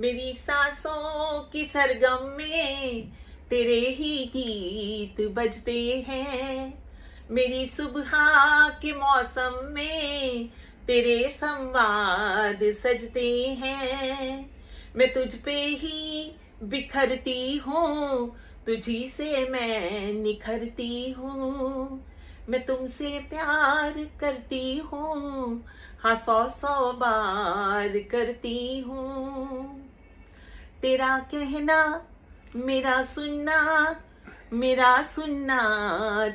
मेरी सांसों की सरगम में तेरे ही गीत बजते हैं मेरी सुबह के मौसम में तेरे संवाद सजते हैं मैं तुझ पे ही बिखरती हूँ तुझी से मैं निखरती हूँ मैं तुमसे प्यार करती हूँ हाँ सौ सौ बार करती हूँ तेरा कहना मेरा सुनना मेरा सुनना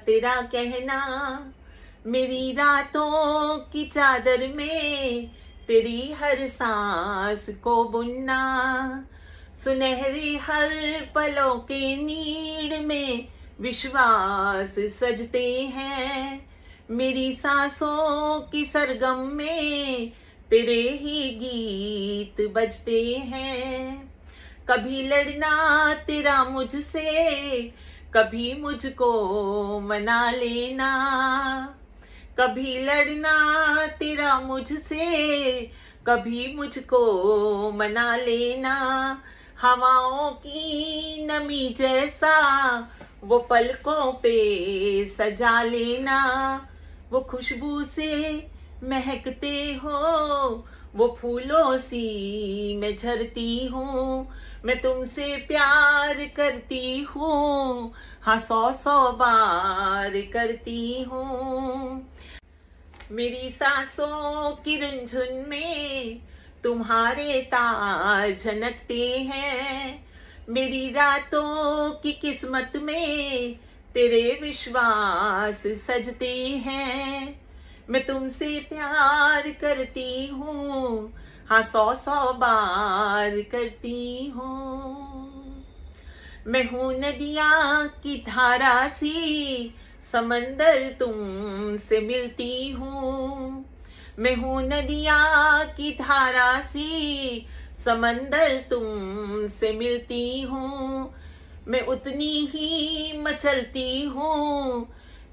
तेरा कहना मेरी रातों की चादर में तेरी हर सांस को बुनना सुनहरी हर पलों के नीड़ में विश्वास सजते हैं मेरी सांसों की सरगम में तेरे ही गीत बजते हैं कभी लड़ना तेरा मुझसे कभी मुझको मना लेना कभी लड़ना तेरा मुझसे कभी मुझको मना लेना हवाओं की नमी जैसा वो पलकों पे सजा लेना वो खुशबू से महकते हो वो फूलों सी मैं झरती हूँ मैं तुमसे प्यार करती हूँ हाँ सौ सौ बार करती हूँ मेरी सांसों की रुंझुन में तुम्हारे तार झनकते हैं मेरी रातों की किस्मत में तेरे विश्वास सजते हैं मैं तुमसे प्यार करती हूँ हाँ सौ सौ बार करती हूँ मैं हूँ नदिया की धारा सी समंदर तुम से मिलती हूँ मैं हूँ नदिया की धारा सी समंदर तुम से मिलती हूँ मैं उतनी ही मचलती हूँ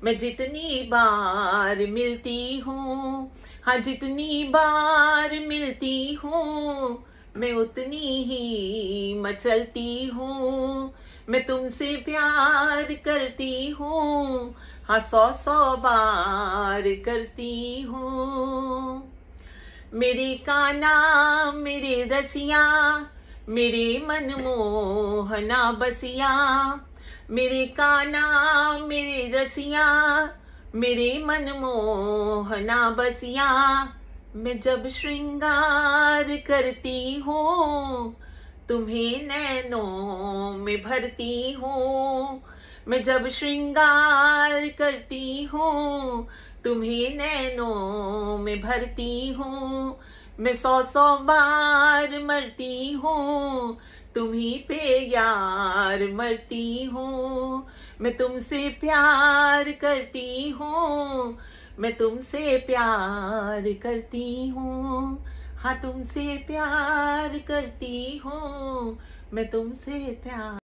मैं जितनी बार मिलती हूँ हाँ जितनी बार मिलती हूँ मैं उतनी ही मचलती हूँ मैं तुमसे प्यार करती हूँ हाँ सौ सौ बार करती हूँ मेरे काना मेरे रसिया मेरे मनमोहना बसिया मेरे काना मेरे रसिया मेरे मनमोहना बसिया मैं जब श्रृंगार करती हूँ तुम्हें नैनों में भरती हूँ मैं जब श्रृंगार करती हूँ तुम्हें नैनों में भरती हूँ मैं सौ सौ बार मरती हूँ तुम्ही पे यार मरती हूँ मैं तुमसे प्यार करती हूँ मैं तुमसे प्यार करती हूँ हाँ तुमसे प्यार करती हूँ मैं तुमसे प्यार